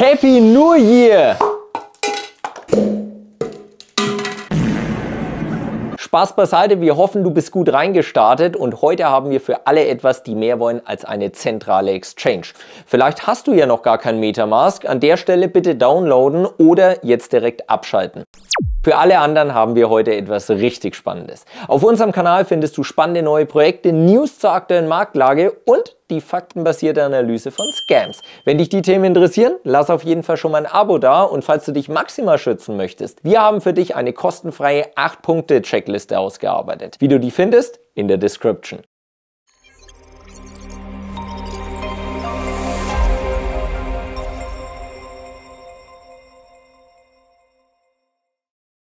Happy New Year! Spaß beiseite, wir hoffen, du bist gut reingestartet und heute haben wir für alle etwas, die mehr wollen als eine zentrale Exchange. Vielleicht hast du ja noch gar kein Metamask, an der Stelle bitte downloaden oder jetzt direkt abschalten. Für alle anderen haben wir heute etwas richtig Spannendes. Auf unserem Kanal findest du spannende neue Projekte, News zur aktuellen Marktlage und die faktenbasierte Analyse von Scams. Wenn dich die Themen interessieren, lass auf jeden Fall schon mal ein Abo da und falls du dich maximal schützen möchtest, wir haben für dich eine kostenfreie 8-Punkte-Checkliste ausgearbeitet. Wie du die findest, in der Description.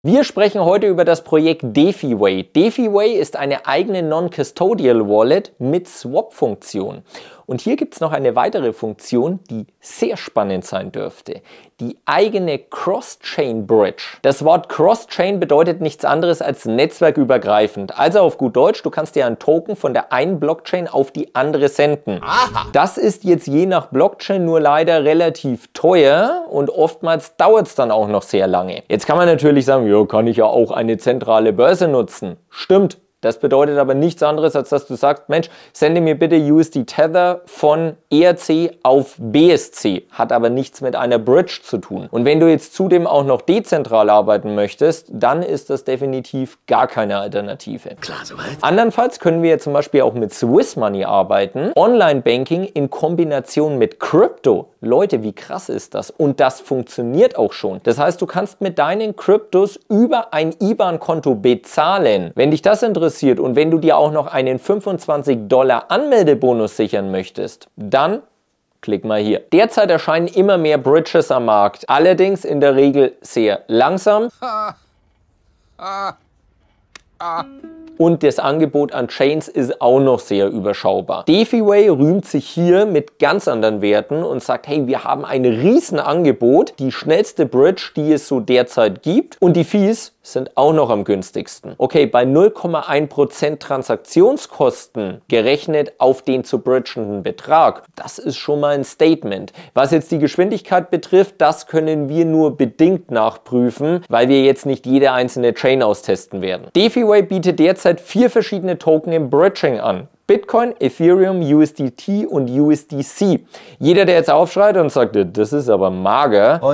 Wir sprechen heute über das Projekt DefiWay. DefiWay ist eine eigene Non-Custodial Wallet mit Swap-Funktion. Und hier gibt es noch eine weitere Funktion, die sehr spannend sein dürfte. Die eigene Cross-Chain Bridge. Das Wort Cross-Chain bedeutet nichts anderes als netzwerkübergreifend. Also auf gut Deutsch, du kannst dir einen Token von der einen Blockchain auf die andere senden. Aha. Das ist jetzt je nach Blockchain nur leider relativ teuer und oftmals dauert es dann auch noch sehr lange. Jetzt kann man natürlich sagen, ja, kann ich ja auch eine zentrale Börse nutzen. Stimmt, das bedeutet aber nichts anderes, als dass du sagst, Mensch, sende mir bitte USD Tether von ERC auf BSC, hat aber nichts mit einer Bridge zu tun. Und wenn du jetzt zudem auch noch dezentral arbeiten möchtest, dann ist das definitiv gar keine Alternative. Klar, soweit. Andernfalls können wir zum Beispiel auch mit Swiss Money arbeiten, Online-Banking in Kombination mit Crypto. Leute, wie krass ist das? Und das funktioniert auch schon. Das heißt, du kannst mit deinen Kryptos über ein IBAN-Konto bezahlen. Wenn dich das interessiert, interessiert und wenn du dir auch noch einen 25 Dollar Anmeldebonus sichern möchtest, dann Klick mal hier. Derzeit erscheinen immer mehr Bridges am Markt, allerdings in der Regel sehr langsam und das Angebot an Chains ist auch noch sehr überschaubar. DefiWay rühmt sich hier mit ganz anderen Werten und sagt, hey, wir haben ein Riesenangebot, die schnellste Bridge, die es so derzeit gibt und die Fees sind auch noch am günstigsten. Okay, bei 0,1% Transaktionskosten gerechnet auf den zu bridgenden Betrag, das ist schon mal ein Statement. Was jetzt die Geschwindigkeit betrifft, das können wir nur bedingt nachprüfen, weil wir jetzt nicht jede einzelne Chain austesten werden. DeFi Anyway bietet derzeit vier verschiedene Token im Bridging an. Bitcoin, Ethereum, USDT und USDC. Jeder, der jetzt aufschreit und sagt, das ist aber mager, oh,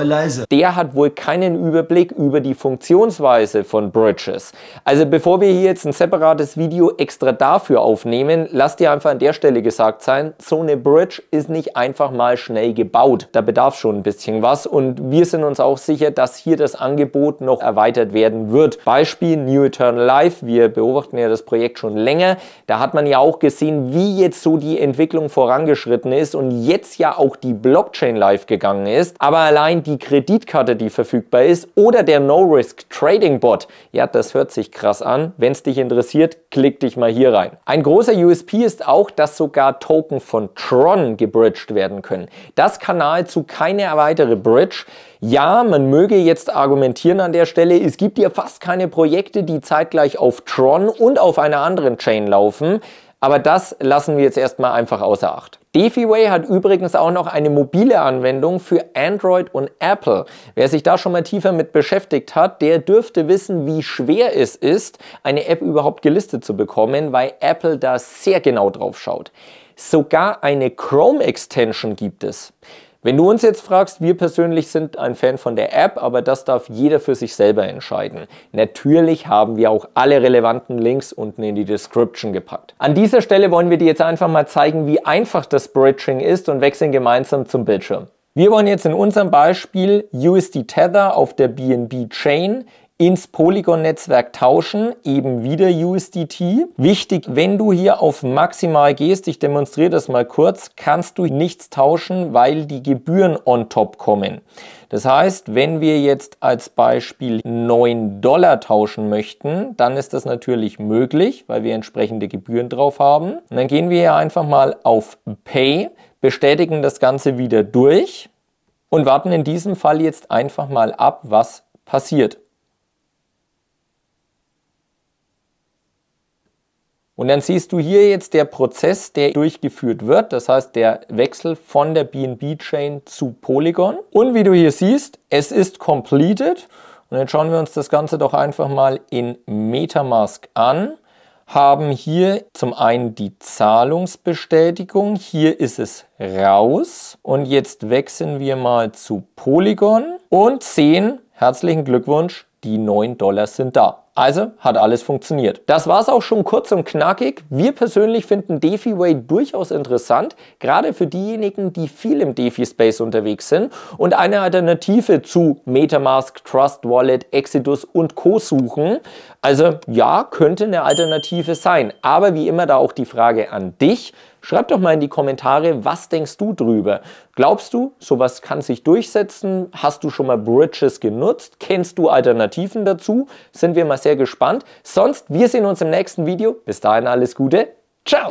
der hat wohl keinen Überblick über die Funktionsweise von Bridges. Also bevor wir hier jetzt ein separates Video extra dafür aufnehmen, lasst dir einfach an der Stelle gesagt sein, so eine Bridge ist nicht einfach mal schnell gebaut. Da bedarf schon ein bisschen was und wir sind uns auch sicher, dass hier das Angebot noch erweitert werden wird. Beispiel New Eternal Life. Wir beobachten ja das Projekt schon länger. Da hat man ja auch gesehen, wie jetzt so die Entwicklung vorangeschritten ist und jetzt ja auch die Blockchain live gegangen ist. Aber allein die Kreditkarte, die verfügbar ist oder der No-Risk Trading Bot, ja, das hört sich krass an. Wenn es dich interessiert, klick dich mal hier rein. Ein großer USP ist auch, dass sogar Token von Tron gebridged werden können. Das kann nahezu keine weitere Bridge. Ja, man möge jetzt argumentieren an der Stelle, es gibt ja fast keine Projekte, die zeitgleich auf Tron und auf einer anderen Chain laufen. Aber das lassen wir jetzt erstmal einfach außer Acht. DefiWay hat übrigens auch noch eine mobile Anwendung für Android und Apple. Wer sich da schon mal tiefer mit beschäftigt hat, der dürfte wissen, wie schwer es ist, eine App überhaupt gelistet zu bekommen, weil Apple da sehr genau drauf schaut. Sogar eine Chrome-Extension gibt es. Wenn du uns jetzt fragst, wir persönlich sind ein Fan von der App, aber das darf jeder für sich selber entscheiden. Natürlich haben wir auch alle relevanten Links unten in die Description gepackt. An dieser Stelle wollen wir dir jetzt einfach mal zeigen, wie einfach das Bridging ist und wechseln gemeinsam zum Bildschirm. Wir wollen jetzt in unserem Beispiel USD Tether auf der BNB Chain ins Polygon-Netzwerk tauschen, eben wieder USDT. Wichtig, wenn du hier auf maximal gehst, ich demonstriere das mal kurz, kannst du nichts tauschen, weil die Gebühren on top kommen. Das heißt, wenn wir jetzt als Beispiel 9 Dollar tauschen möchten, dann ist das natürlich möglich, weil wir entsprechende Gebühren drauf haben. Und dann gehen wir hier einfach mal auf Pay, bestätigen das Ganze wieder durch und warten in diesem Fall jetzt einfach mal ab, was passiert. Und dann siehst du hier jetzt der Prozess, der durchgeführt wird, das heißt der Wechsel von der BNB-Chain zu Polygon. Und wie du hier siehst, es ist completed. Und jetzt schauen wir uns das Ganze doch einfach mal in Metamask an. Haben hier zum einen die Zahlungsbestätigung, hier ist es raus. Und jetzt wechseln wir mal zu Polygon und sehen, herzlichen Glückwunsch, die 9 Dollar sind da. Also hat alles funktioniert. Das war es auch schon kurz und knackig. Wir persönlich finden DefiWay durchaus interessant, gerade für diejenigen, die viel im DeFi-Space unterwegs sind und eine Alternative zu Metamask, Trust Wallet, Exodus und Co. suchen. Also ja, könnte eine Alternative sein. Aber wie immer da auch die Frage an dich. Schreib doch mal in die Kommentare, was denkst du drüber? Glaubst du, sowas kann sich durchsetzen? Hast du schon mal Bridges genutzt? Kennst du Alternativen dazu? Sind wir mal sehr gespannt. Sonst, wir sehen uns im nächsten Video. Bis dahin alles Gute. Ciao!